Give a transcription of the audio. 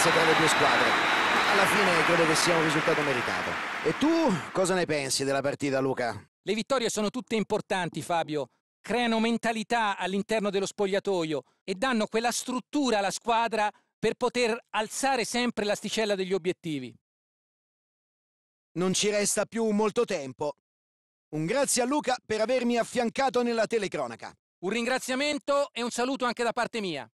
differenze tra le due squadre. Alla fine credo che sia un risultato meritato. E tu cosa ne pensi della partita, Luca? Le vittorie sono tutte importanti, Fabio. Creano mentalità all'interno dello spogliatoio e danno quella struttura alla squadra per poter alzare sempre l'asticella degli obiettivi. Non ci resta più molto tempo. Un grazie a Luca per avermi affiancato nella telecronaca. Un ringraziamento e un saluto anche da parte mia.